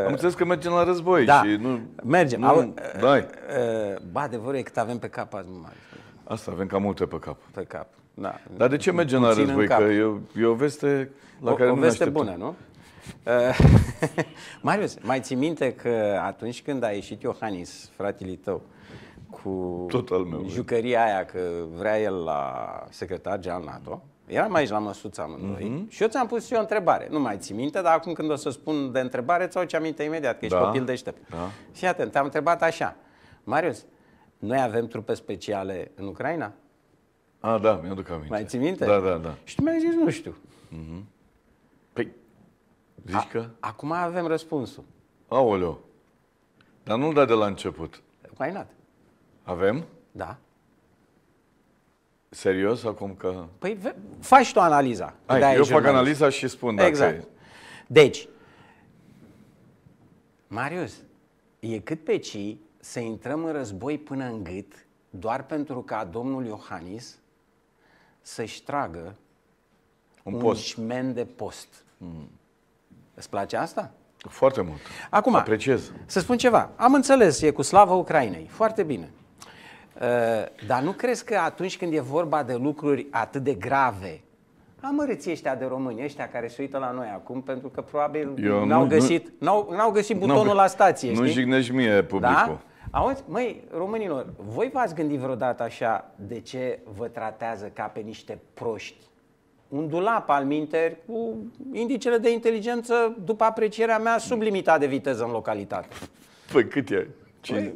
Am înțeles că mergem la război da. și nu... Mergem. Nu, Au, dai. Eh, eh, ba, adevărul e cât avem pe cap azi mai. Asta, avem cam multe pe cap. Pe cap, da. Dar de ce mergem la război? Că e, e o veste la o, care o nu O veste bună, nu? Eh, Marius, mai ții minte că atunci când a ieșit Iohannis, fratele tău, cu Tot al meu, da. jucăria aia că vrea el la secretar general NATO, Eram aici la măsuța amândoi mm-hmm. și eu ți-am pus și o întrebare. Nu mai ții minte, dar acum când o să spun de întrebare, ți-o ce aminte imediat, că ești da. copil deștept. Da. Și atent, te-am întrebat așa. Marius, noi avem trupe speciale în Ucraina? A, da, mi-aduc aminte. Mai ții minte? Da, da, da. Și tu mi-ai zis, nu știu. Mm-hmm. Păi, zici A- că? Acum avem răspunsul. Aoleu. Dar nu-l da de la început. Ucrainat? Avem? Da. Serios acum că... Păi faci tu analiza. Ai, eu fac analiza și spun dacă Exact. E... Deci, Marius, e cât pe ci să intrăm în război până în gât doar pentru ca domnul Iohannis să-și tragă un, post. un șmen de post. Mm. Îți place asta? Foarte mult. Acum, Apreciez. să spun ceva. Am înțeles, e cu slava Ucrainei. Foarte bine. Eh, dar nu crezi că atunci când e vorba de lucruri atât de grave, amărâți ăștia de români, ăștia care se uită la noi acum, pentru că probabil Eu n-au, nu, găsit, n-au, n-au găsit butonul la stație, Nu jignești mie da? publicul. Da? Auzi, măi, românilor, voi v-ați gândit vreodată așa de ce vă tratează ca pe niște proști? Un dulap al minteri cu indicele de inteligență, după aprecierea mea, sub limita de viteză în localitate. Păi cât e? Ce? Păi,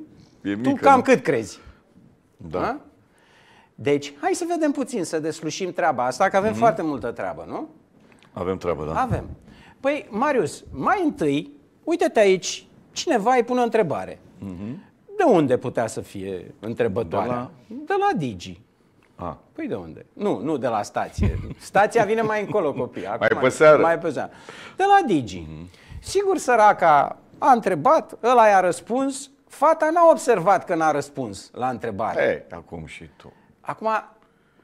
e mică, tu cam nu? cât crezi? Da. da? Deci, hai să vedem puțin, să deslușim treaba asta, că avem mm-hmm. foarte multă treabă, nu? Avem treabă, da. Avem. Păi, Marius, mai întâi, uite-te aici, cineva îi pune o întrebare. Mm-hmm. De unde putea să fie întrebătoarea? De la, de la Digi. A. Păi de unde? Nu, nu de la stație. Stația vine mai încolo, copii. Acum, mai pe seară. Mai pe seară. De la Digi. Mm-hmm. Sigur, săraca a întrebat, ăla i-a răspuns, fata n-a observat că n-a răspuns la întrebare. Ei, acum și tu. Acum,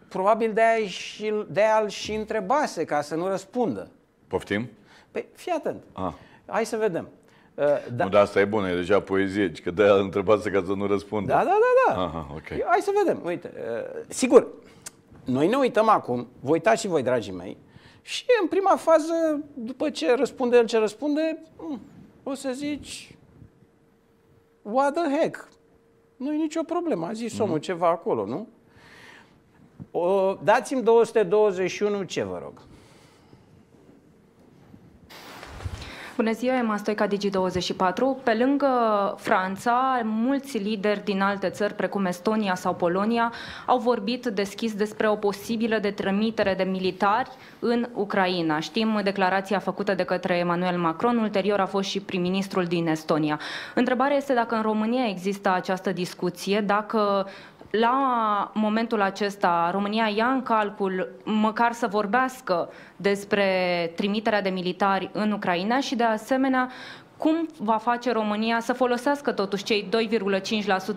probabil de-aia, și, de al și întrebase ca să nu răspundă. Poftim? Păi fii atent. Ah. Hai să vedem. Uh, da. Nu, dar asta e bună, e deja poezie, deci că de-aia îl întrebase ca să nu răspundă. Da, da, da. da. Aha, okay. Hai să vedem, uite. Uh, sigur, noi ne uităm acum, Voi uitați și voi, dragii mei, și în prima fază, după ce răspunde el ce răspunde, mm, o să zici, what the heck? Nu e nicio problemă, a zis mm omul ceva acolo, nu? O, dați-mi 221 ce vă rog. Bună ziua, Emma Stoica Digi24. Pe lângă Franța, mulți lideri din alte țări, precum Estonia sau Polonia, au vorbit deschis despre o posibilă de trimitere de militari în Ucraina. Știm declarația făcută de către Emmanuel Macron, ulterior a fost și prim-ministrul din Estonia. Întrebarea este dacă în România există această discuție, dacă la momentul acesta, România ia în calcul măcar să vorbească despre trimiterea de militari în Ucraina și, de asemenea, cum va face România să folosească totuși cei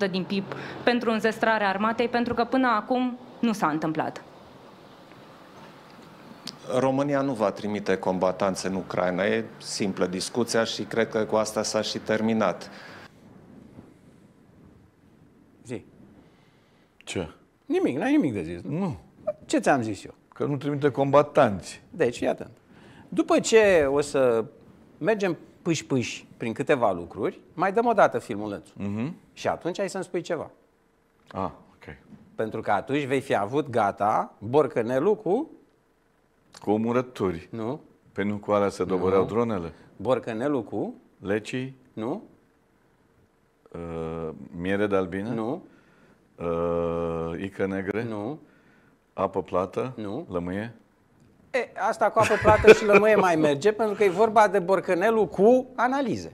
2,5% din PIB pentru înzestrarea armatei, pentru că până acum nu s-a întâmplat. România nu va trimite combatanți în Ucraina. E simplă discuția și cred că cu asta s-a și terminat. Ce? Nimic, n-ai nimic de zis. Nu. Ce ți-am zis eu? Că nu trimite combatanți. Deci, iată. După ce o să mergem pâș-pâș prin câteva lucruri, mai dăm o dată filmulețul. Uh-huh. Și atunci ai să-mi spui ceva. Ah, ok. Pentru că atunci vei fi avut gata borcănelul cu... Cu omurături. Nu. Pe păi nu cu alea se doboreau nu. dronele. Borcănelul cu... Lecii. Nu. Uh, miere de albine? Nu. Uh, ică negre? Nu. Apă plată? Nu. Lămâie? E, asta cu apă plată și lămâie mai merge, pentru că e vorba de borcanelul cu analize.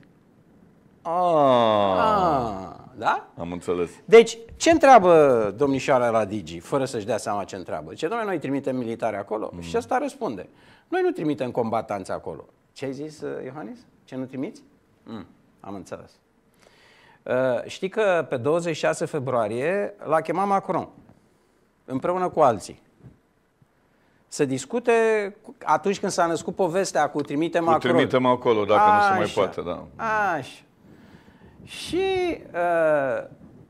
Ah. ah. Da? Am înțeles. Deci, ce întreabă domnișoara la Digi, fără să-și dea seama ce întreabă? Ce domnule, noi trimitem militari acolo? Mm. Și asta răspunde. Noi nu trimitem combatanți acolo. Ce ai zis, uh, Iohannis? Ce nu trimiți? Mm. Am înțeles. Uh, știi că pe 26 februarie l-a chemat Macron, împreună cu alții, să discute atunci când s-a născut povestea cu trimitem acolo. Cu trimitem acolo, dacă Așa. nu se mai poate, da. Așa. Și uh,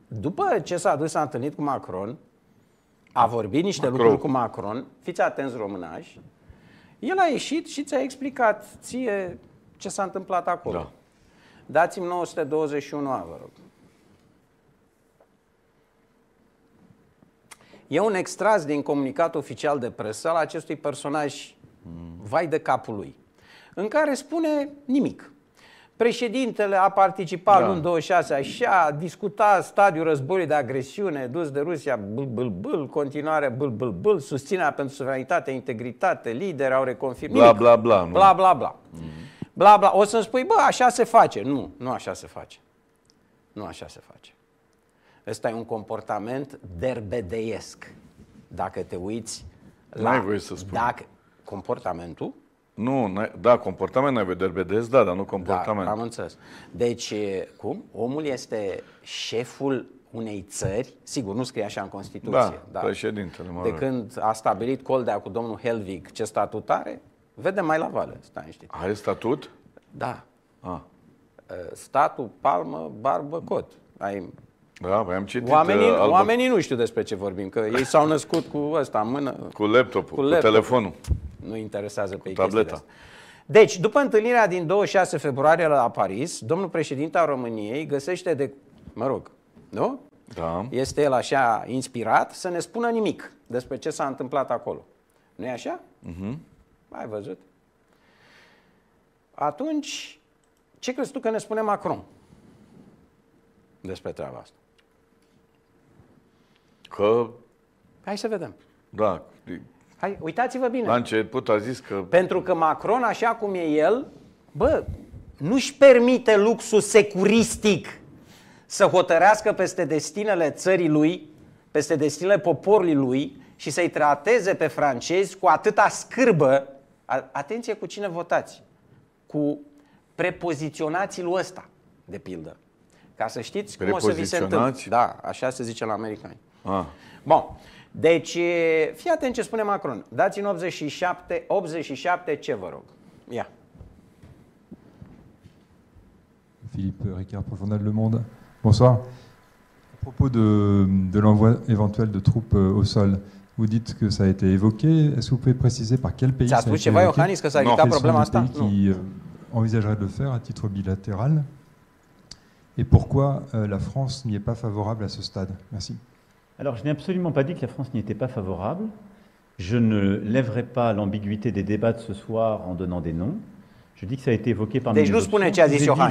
după ce s-a dus, s-a întâlnit cu Macron, a vorbit niște Macron. lucruri cu Macron, fiți atenți românași, el a ieșit și ți-a explicat ție ce s-a întâmplat acolo. Da. Dați-mi 921A, vă rog. E un extras din comunicat oficial de presă al acestui personaj vai de capul lui, în care spune nimic. Președintele a participat da. 26 așa, a discutat stadiul războiului de agresiune dus de Rusia, bâl, bâl, bâl, continuare, bâl, bâl, bâl, susținerea pentru suveranitate, integritate, lideri au reconfirmat. Bla, bla, bla. bla, Bla, bla, bla. Mm bla bla, o să-mi spui, bă, așa se face. Nu, nu așa se face. Nu așa se face. Ăsta e un comportament derbedeiesc. Dacă te uiți la... N-ai să spun? Dacă, comportamentul? Nu, da, comportament n-ai derbedeiesc, da, dar nu comportament. Da, am înțeles. Deci, cum? Omul este șeful unei țări, sigur, nu scrie așa în Constituție. Da, da. președintele, mă De rog. când a stabilit Coldea cu domnul Helvig ce statut are, Vedem mai la vale, stai, știi? Are statut? Da. A. Ah. Uh, statul, palmă, barbă, cot. Ai da, am citit oamenii, uh, albă... oamenii nu știu despre ce vorbim, că ei s-au născut cu ăsta în mână. Cu laptopul, cu, laptop. cu telefonul. Nu interesează pe cu ei tableta. Deci, după întâlnirea din 26 februarie la Paris, domnul președinte al României găsește de, mă rog, nu? Da. Este el așa inspirat să ne spună nimic despre ce s-a întâmplat acolo. nu e așa? Uh-huh. Ai văzut? Atunci, ce crezi tu că ne spune Macron despre treaba asta? Că... Hai să vedem. Da. Hai, uitați-vă bine. La început a zis că... Pentru că Macron, așa cum e el, bă, nu-și permite luxul securistic să hotărească peste destinele țării lui, peste destinele poporului lui și să-i trateze pe francezi cu atâta scârbă Atenție cu cine votați. Cu prepoziționați l ăsta, de pildă. Ca să știți cum o să vi se întâmple. Da, așa se zice la americani. Ah. Bun. Deci, fii atent ce spune Macron. Dați în 87, 87 ce vă rog. Ia. Philippe Ricard pour Journal Le Monde. Bonsoir. À propos de, de l'envoi éventuel de troupes euh, au sol, Vous dites que ça a été évoqué. Est-ce que vous pouvez préciser par quel pays ça a été évoqué Est-ce un problème qui euh, envisagerait de le faire à titre bilatéral Et pourquoi euh, la France n'y est pas favorable à ce stade Merci. Alors, je n'ai absolument pas dit que la France n'y était pas favorable. Je ne lèverai pas l'ambiguïté des débats de ce soir en donnant des noms. Je dis que ça a été évoqué par. les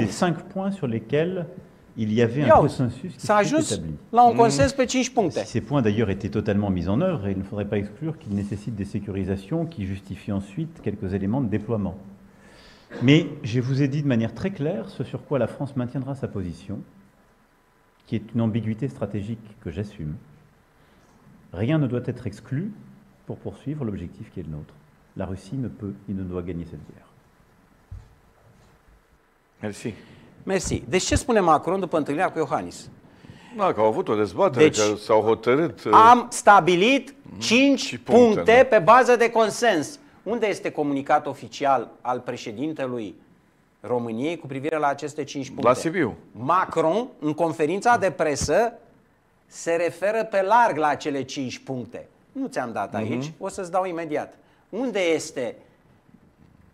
cinq points sur lesquels il y avait un consensus qui s'est établi. Là, on mm. Ces points, d'ailleurs, étaient totalement mis en œuvre et il ne faudrait pas exclure qu'ils nécessitent des sécurisations qui justifient ensuite quelques éléments de déploiement. Mais je vous ai dit de manière très claire ce sur quoi la France maintiendra sa position, qui est une ambiguïté stratégique que j'assume. Rien ne doit être exclu pour poursuivre l'objectif qui est le nôtre. La Russie ne peut et ne doit gagner cette guerre. Merci. Mersi. Deci ce spune Macron după întâlnirea cu Iohannis? Da, că au avut o dezbatere, deci, că s-au hotărât. Uh, am stabilit 5 puncte, puncte da. pe bază de consens. Unde este comunicat oficial al președintelui României cu privire la aceste 5 puncte? La Sibiu. Macron, în conferința de presă, se referă pe larg la cele 5 puncte. Nu ți-am dat aici, mm-hmm. o să-ți dau imediat. Unde este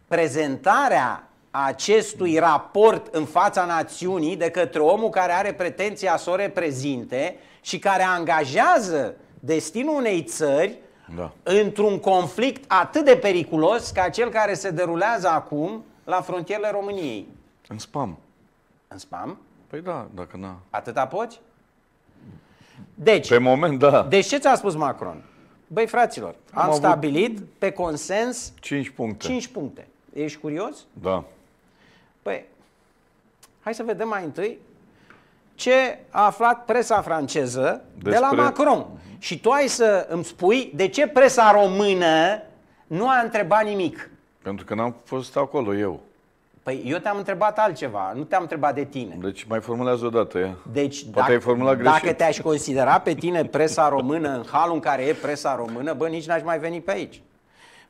prezentarea acestui raport în fața națiunii de către omul care are pretenția să o reprezinte și care angajează destinul unei țări da. într-un conflict atât de periculos ca cel care se derulează acum la frontierele României. În spam. În spam? Păi da, dacă nu. Atâta poți? Deci, pe moment, da. Deci ce ți-a spus Macron? Băi, fraților, am, am stabilit pe consens 5 puncte. 5 puncte. Ești curios? Da. Păi, hai să vedem mai întâi ce a aflat presa franceză Despre... de la Macron. Și tu ai să îmi spui de ce presa română nu a întrebat nimic. Pentru că n-am fost acolo eu. Păi eu te-am întrebat altceva, nu te-am întrebat de tine. Deci mai formulează o dată ea. Deci Poate dacă, ai greșit. dacă te-aș considera pe tine presa română în halul în care e presa română, bă, nici n-aș mai veni pe aici.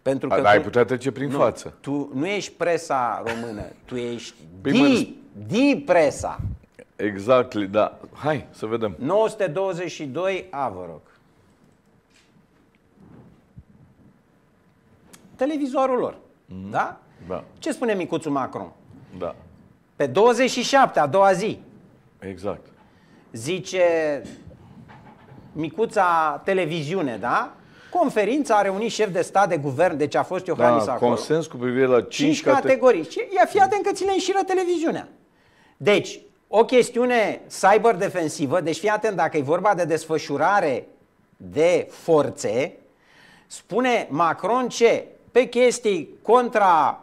Pentru că Dar ai putea trece prin nu, față. Tu nu ești presa română, tu ești păi di, di presa. Exact, da. Hai să vedem. 922 A, vă rog. Televizorul lor. Mm-hmm. Da? Da. Ce spune micuțul Macron? Da. Pe 27, a doua zi. Exact. Zice micuța televiziune, da? Conferința a reunit șef de stat, de guvern, deci a fost Iohannis da, acolo. consens cu privire la 5, categorii. Și ia fi atent că ține și înșiră televiziunea. Deci, o chestiune cyber-defensivă, deci fii atent, dacă e vorba de desfășurare de forțe, spune Macron ce? Pe chestii contra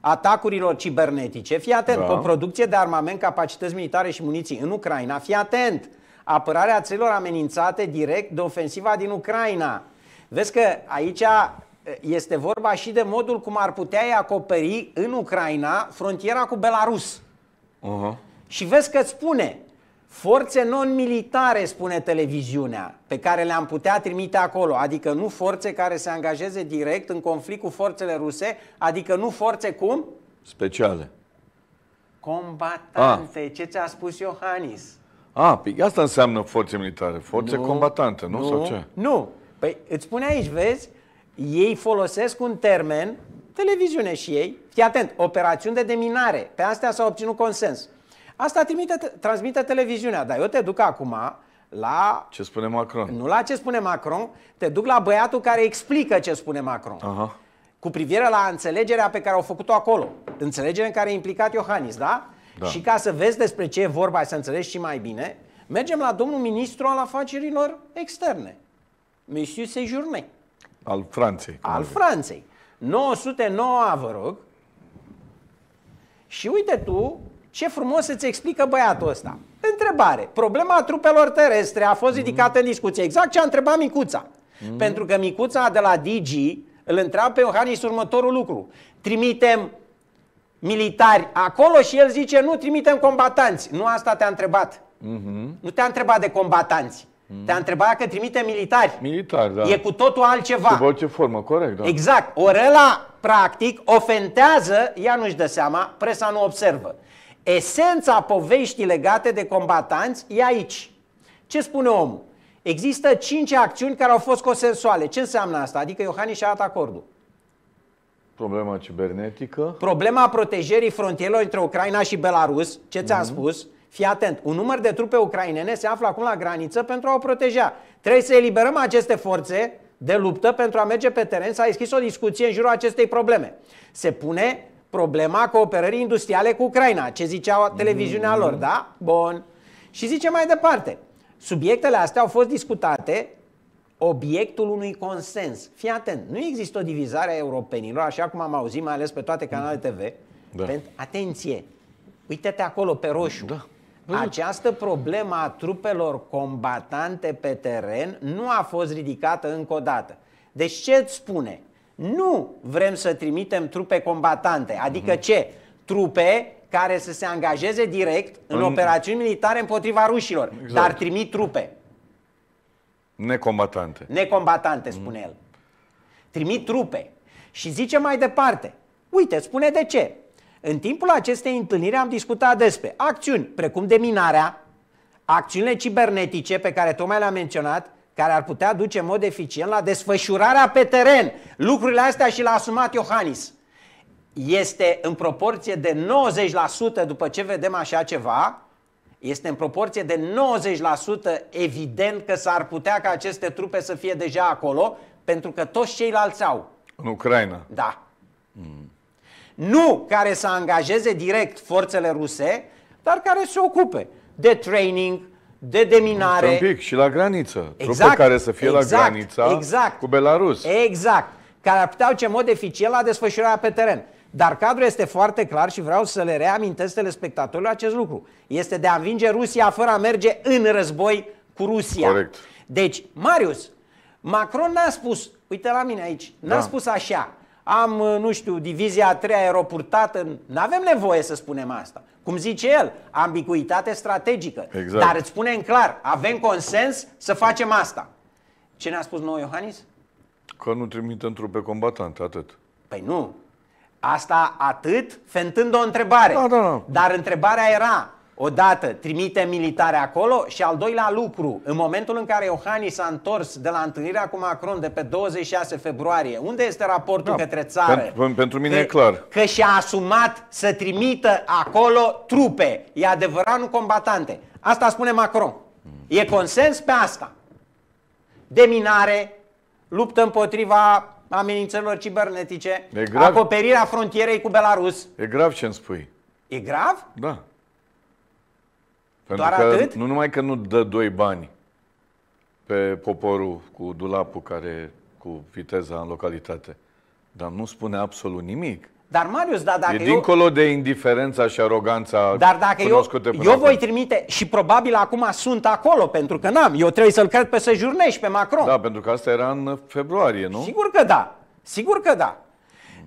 atacurilor cibernetice, fii atent, da. pe producție de armament, capacități militare și muniții în Ucraina, fii atent, apărarea țărilor amenințate direct de ofensiva din Ucraina, Vezi că aici este vorba și de modul cum ar putea acoperi în Ucraina frontiera cu Belarus. Uh-huh. Și vezi că spune, forțe non-militare, spune televiziunea, pe care le-am putea trimite acolo, adică nu forțe care se angajeze direct în conflict cu forțele ruse, adică nu forțe cum? Speciale. Combatante, A. Ah. ce ți-a spus Iohannis. A, ah, păi asta înseamnă forțe militare, forțe nu, combatante, nu? nu? Sau ce? Nu, Păi îți spune aici, vezi, ei folosesc un termen, televiziune și ei, fii atent, operațiuni de deminare, pe astea s-a obținut consens. Asta trimite, transmite televiziunea, dar eu te duc acum la... Ce spune Macron. Nu la ce spune Macron, te duc la băiatul care explică ce spune Macron. Aha. Cu privire la înțelegerea pe care au făcut-o acolo. Înțelegerea în care a implicat Iohannis, da? da? Și ca să vezi despre ce e vorba, să înțelegi și mai bine, mergem la domnul ministru al afacerilor externe Monsieur Sejourné. Al Franței. Al Franței. 909, vă rog. Și uite tu ce frumos îți explică băiatul ăsta. Întrebare. Problema trupelor terestre a fost mhm. ridicată mm-hmm. în discuție. Exact ce a întrebat Micuța. Mm-hmm. Pentru că Micuța de la DG îl întreabă pe Iohannis următorul lucru. Trimitem militari acolo și el zice nu, trimitem combatanți. Nu asta te-a întrebat. Mm-hmm. Nu te-a întrebat de combatanți. Mm. Te-a întrebat dacă trimite militari. Militari, da. E cu totul altceva. Sub orice formă, corect, da. Exact. Orela, practic, ofentează, ea nu-și dă seama, presa nu observă. Esența poveștii legate de combatanți e aici. Ce spune omul? Există cinci acțiuni care au fost consensuale. Ce înseamnă asta? Adică Iohannis și-a dat acordul. Problema cibernetică. Problema protejării frontierelor între Ucraina și Belarus, ce ți-am mm-hmm. spus. Fii atent, un număr de trupe ucrainene se află acum la graniță pentru a o proteja. Trebuie să eliberăm aceste forțe de luptă pentru a merge pe teren. S-a deschis o discuție în jurul acestei probleme. Se pune problema cooperării industriale cu Ucraina, ce zicea mhm, televiziunea mhm. lor, da? Bun. Și zice mai departe, subiectele astea au fost discutate obiectul unui consens. Fii atent, nu există o divizare a europenilor, așa cum am auzit, mai ales pe toate canalele mhm. TV. Da. Pentru, atenție, uite-te acolo pe roșu. Da. Această problemă a trupelor combatante pe teren nu a fost ridicată încă o dată. Deci ce îți spune? Nu vrem să trimitem trupe combatante, adică uh-huh. ce? Trupe care să se angajeze direct în, în... operațiuni militare împotriva rușilor, exact. dar trimit trupe. Necombatante. Necombatante, mhm. spune uh-huh. el. Trimit trupe. Și zice mai departe, uite, spune de ce. În timpul acestei întâlniri am discutat despre acțiuni precum deminarea, acțiunile cibernetice pe care tocmai le-am menționat, care ar putea duce în mod eficient la desfășurarea pe teren. Lucrurile astea și l a asumat Iohannis. Este în proporție de 90% după ce vedem așa ceva, este în proporție de 90% evident că s-ar putea ca aceste trupe să fie deja acolo, pentru că toți ceilalți au. În Ucraina. Da. Mm nu care să angajeze direct forțele ruse, dar care se ocupe de training, de deminare. Un pic, și la graniță. Exact, Trupe care să fie exact, la granița exact, cu Belarus. Exact. Care ar putea ce mod eficient la desfășurarea pe teren. Dar cadrul este foarte clar și vreau să le reamintesc telespectatorilor acest lucru. Este de a învinge Rusia fără a merge în război cu Rusia. Corect. Deci, Marius, Macron n-a spus, uite la mine aici, n-a da. spus așa, am, uh, nu știu, divizia a treia aeropurtată, nu avem nevoie să spunem asta. Cum zice el, ambiguitate strategică. Exact. Dar îți spunem clar, avem consens să facem asta. Ce ne-a spus nou Iohannis? Că nu trimitem trupe combatante, atât. Păi nu. Asta atât, fentând o întrebare. Da, da, da. Dar întrebarea era, Odată, trimite militare acolo și al doilea lucru, în momentul în care Iohannis s-a întors de la întâlnirea cu Macron de pe 26 februarie, unde este raportul da, către țară? Pentru, păi, pentru mine că, e clar. Că și-a asumat să trimită acolo trupe, e adevărat, nu combatante. Asta spune Macron. E consens pe asta. Deminare, luptă împotriva amenințărilor cibernetice, acoperirea frontierei cu Belarus. E grav ce îmi spui. E grav? Da. Pentru Doar că atât? nu numai că nu dă doi bani pe poporul cu dulapul care cu viteza în localitate, dar nu spune absolut nimic. Dar, Marius, da, dacă e eu... dincolo de indiferența și aroganța Dar dacă eu, eu acum. voi trimite, și probabil acum sunt acolo, pentru că n-am, eu trebuie să-l cred pe și pe Macron. Da, pentru că asta era în februarie, nu? Sigur că da, sigur că da.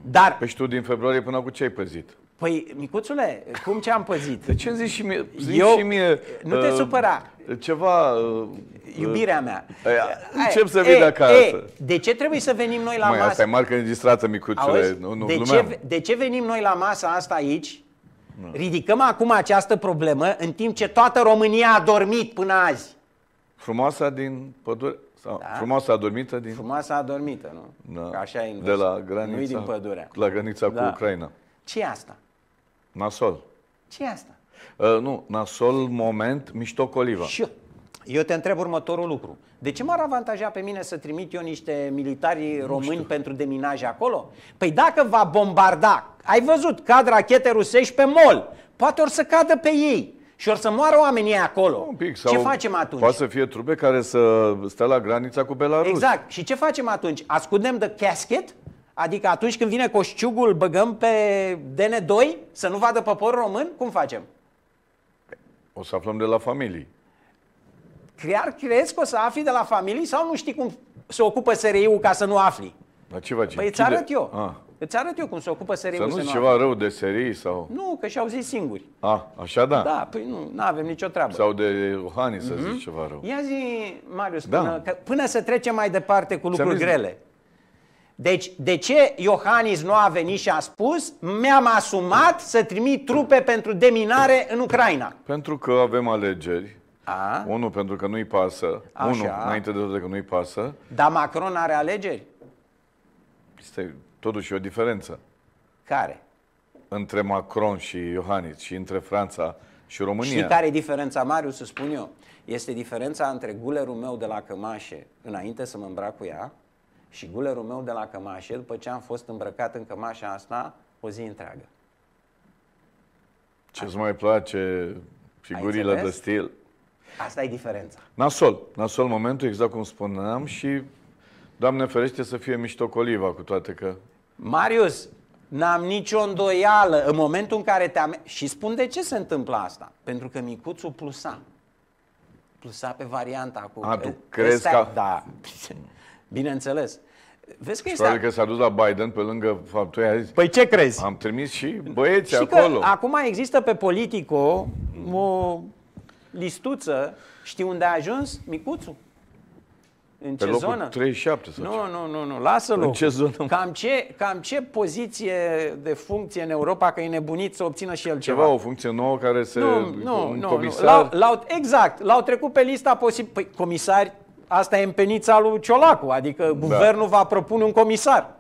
Dar... Păi și tu din februarie până cu ce ai păzit? Păi, micuțule, cum ce am păzit? De ce zici și mie? Zici Eu, și mie nu te uh, supăra. Ceva... Uh, Iubirea mea. Aia, încep să vin acasă. E, de ce trebuie să venim noi la Măi, masă? asta e înregistrată, micuțule. Nu, nu, de, ce, de ce venim noi la masa asta aici? Nu. Ridicăm acum această problemă în timp ce toată România a dormit până azi. Frumoasa din pădure... Sau da? Frumoasa adormită din... Frumoasa adormită, nu? Da. așa e De la granița... Nu din pădurea. La granița da. cu Ucraina. ce e asta? Nasol. ce e asta? Uh, nu, nasol, moment, mișto coliva. Și eu, eu te întreb următorul lucru. De ce m-ar avantaja pe mine să trimit eu niște militari români pentru deminaje acolo? Păi dacă va bombarda, ai văzut, cad rachete rusești pe mol, poate or să cadă pe ei. Și or să moară oamenii acolo. Un pic, sau ce facem atunci? Poate să fie trupe care să stea la granița cu Belarus. Exact. Și ce facem atunci? Ascundem de casket? Adică atunci când vine coșciugul, băgăm pe DN2 să nu vadă poporul român? Cum facem? O să aflăm de la familii. Chiar crezi că o să afli de la familii sau nu știi cum se ocupă SRI-ul ca să nu afli? Dar ce faci? Păi îți arăt eu. A. Ah. Îți arăt eu cum se ocupă SRI-ul. Să nu, să ceva afli. rău de SRI sau... Nu, că și-au zis singuri. A, ah, așa da? Da, păi nu, nu avem nicio treabă. Sau de Iohani să mm-hmm. zici ceva rău. Ia zi, Marius, da. până, că, până să trecem mai departe cu lucruri grele. Deci, de ce Iohannis nu a venit și a spus mi-am asumat să trimit trupe pentru deminare în Ucraina? Pentru că avem alegeri. A? Unul, pentru că nu-i pasă. Așa. Unul, înainte de toate că nu-i pasă. Dar Macron are alegeri? Este totuși o diferență. Care? Între Macron și Iohannis și între Franța și România. Și care e diferența, Marius, să spun eu? Este diferența între gulerul meu de la cămașe, înainte să mă îmbrac cu ea, și gulerul meu de la cămașă, după ce am fost îmbrăcat în cămașa asta, o zi întreagă. Ce-ți mai place figurile de stil? Asta e diferența. Nasol. Nasol momentul, exact cum spuneam și Doamne ferește să fie mișto coliva cu toate că... Marius, n-am nicio îndoială în momentul în care te-am... Și spun de ce se întâmplă asta. Pentru că micuțul plusa. Plusa pe varianta cu... A, tu crezi că... Da. Bineînțeles. Vezi că și este... Probabil că s-a dus la Biden pe lângă faptul că zis... Păi ce crezi? Am trimis și băieți și acolo. Că acum există pe Politico o listuță. Știi unde a ajuns Micuțu? În pe ce locul zonă? 37 sau Nu, ce? nu, nu, nu. lasă-l. În ce zonă? Cam ce, cam ce poziție de funcție în Europa, că e nebunit să obțină și el ceva. Ceva, o funcție nouă care se... Nu, nu, un nu. Comisar... Nu. L-au, exact, l-au trecut pe lista posibil... Păi, comisari Asta e împenița lui Ciolacu, adică da. guvernul va propune un comisar.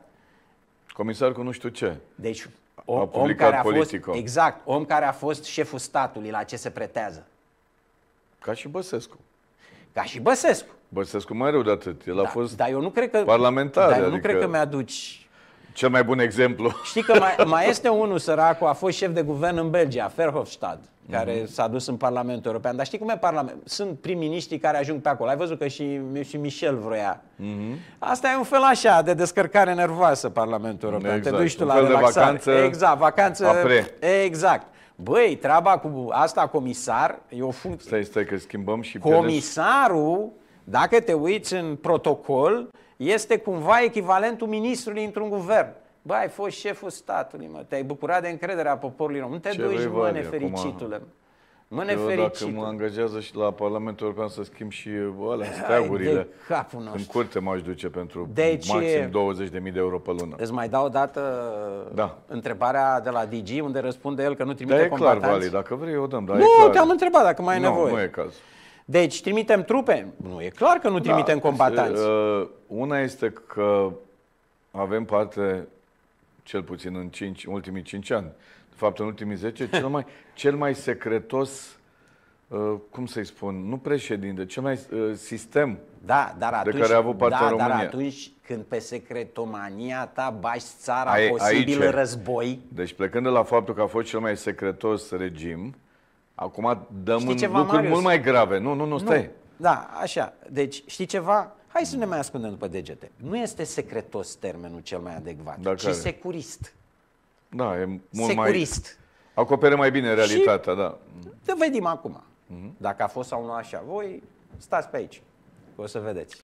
Comisar cu nu știu ce. Deci, om, a om care a fost, Exact, om care a fost șeful statului, la ce se pretează. Ca și Băsescu. Ca și Băsescu. Băsescu mai rău de atât. El da, a fost dar eu nu cred că, parlamentar. Dar eu adică... nu cred că mi-aduci... Cel mai bun exemplu. Știi că mai, mai este unul săracu, a fost șef de guvern în Belgia, Ferhofstadt care mm-hmm. s-a dus în Parlamentul European. Dar știi cum e Parlament? Sunt prim-ministri care ajung pe acolo. Ai văzut că și, și Michel vroia. Mm-hmm. Asta e un fel așa de descărcare nervoasă Parlamentul European. Exact. Te duci tu un la fel relaxare. De vacanță exact, vacanță. Apre. Exact. Băi, treaba cu asta comisar, e o funcție. Stai, stai că schimbăm și Comisarul, dacă te uiți în protocol, este cumva echivalentul ministrului într-un guvern. Bă, ai fost șeful statului, mă. Te-ai bucurat de încrederea poporului român. Nu te Ce duci, mă, nefericitule. Acum... Mă nefericit. Dacă mă angajează și la Parlamentul European să schimb și alea, steagurile, capul nostru. în curte m-aș duce pentru deci, maxim 20.000 de euro pe lună. Îți mai dau o dată uh, da. întrebarea de la DG, unde răspunde el că nu trimite da, e clar, Vali, dacă vrei o dăm. Da, nu, te-am întrebat dacă mai ai no, nevoie. Nu, e caz. Deci trimitem trupe? Nu, e clar că nu da, trimitem da, combatanți. Uh, una este că avem parte cel puțin în cinci, în ultimii 5 ani, de fapt în ultimii 10, cel mai, cel mai secretos, uh, cum să-i spun, nu președinte, cel mai uh, sistem da, dar atunci, de care a avut partea da, România. Dar atunci când pe secretomania ta bași țara a, posibil aici, război... Deci plecând de la faptul că a fost cel mai secretos regim, acum dăm ceva, lucruri Marius? mult mai grave. Nu, nu, nu, stai. Nu. Da, așa. Deci știi ceva? Hai să ne mai ascundem după degete. Nu este secretos termenul cel mai adecvat, da, ci care? securist. Da, e mult securist. mai... Acopere mai bine realitatea, și da. Te vedem acum. Mhm. Dacă a fost sau nu așa. Voi stați pe aici. O să vedeți.